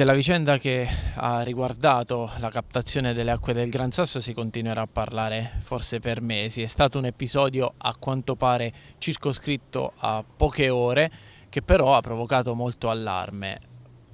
Della vicenda che ha riguardato la captazione delle acque del Gran Sasso si continuerà a parlare forse per mesi. È stato un episodio a quanto pare circoscritto a poche ore che però ha provocato molto allarme.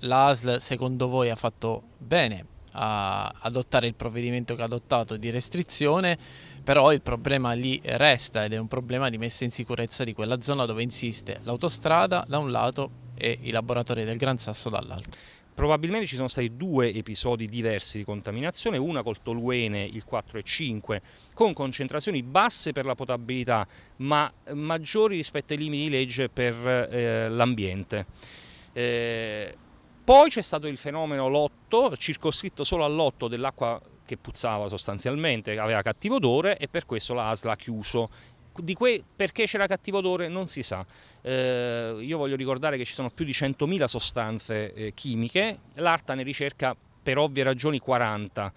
L'ASL secondo voi ha fatto bene a adottare il provvedimento che ha adottato di restrizione, però il problema lì resta ed è un problema di messa in sicurezza di quella zona dove insiste l'autostrada da un lato e i laboratori del Gran Sasso dall'altro probabilmente ci sono stati due episodi diversi di contaminazione, una col toluene il 4 e 5 con concentrazioni basse per la potabilità ma maggiori rispetto ai limiti di legge per eh, l'ambiente. Eh, poi c'è stato il fenomeno lotto, circoscritto solo all'otto dell'acqua che puzzava sostanzialmente, aveva cattivo odore e per questo la ASL ha chiuso di que, perché c'era cattivo odore non si sa. Eh, io voglio ricordare che ci sono più di 100.000 sostanze eh, chimiche, l'ARTA ne ricerca per ovvie ragioni 40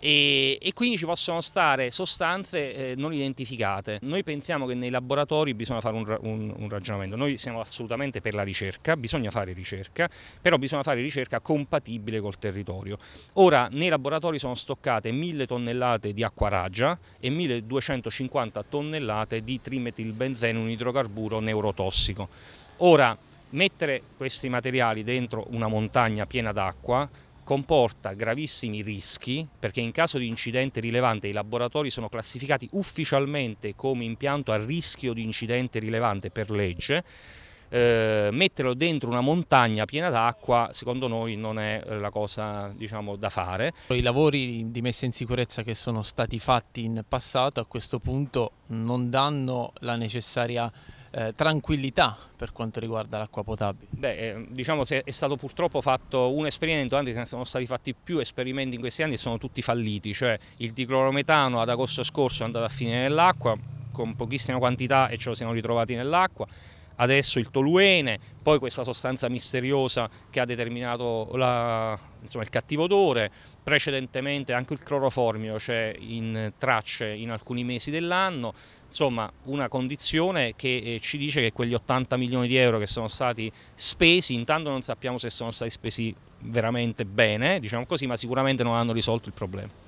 e, e quindi ci possono stare sostanze eh, non identificate. Noi pensiamo che nei laboratori bisogna fare un, un, un, ragionamento, noi siamo assolutamente per la ricerca, bisogna fare ricerca, però bisogna fare ricerca compatibile col territorio. Ora nei laboratori sono stoccate 1000 tonnellate di acqua raggia e 1250 tonnellate di trimetilbenzene, un idrocarburo neurotossico. Ora, mettere questi materiali dentro una montagna piena d'acqua comporta gravissimi rischi perché in caso di incidente rilevante i laboratori sono classificati ufficialmente come impianto a rischio di incidente rilevante per legge. Eh, metterlo dentro una montagna piena d'acqua secondo noi non è eh, la cosa diciamo, da fare. I lavori di messa in sicurezza che sono stati fatti in passato a questo punto non danno la necessaria eh, tranquillità per quanto riguarda l'acqua potabile? Beh, eh, diciamo che è stato purtroppo fatto un esperimento, anzi sono stati fatti più esperimenti in questi anni e sono tutti falliti, cioè il diclorometano ad agosto scorso è andato a finire nell'acqua con pochissima quantità e ce lo siamo ritrovati nell'acqua, adesso il toluene, poi questa sostanza misteriosa che ha determinato la, insomma, il cattivo odore, precedentemente anche il cloroformio c'è in tracce in alcuni mesi dell'anno, insomma una condizione che eh, ci dice che quegli 80 milioni di euro che sono stati spesi, intanto non sappiamo se sono stati spesi veramente bene, diciamo così, ma sicuramente non hanno risolto il problema.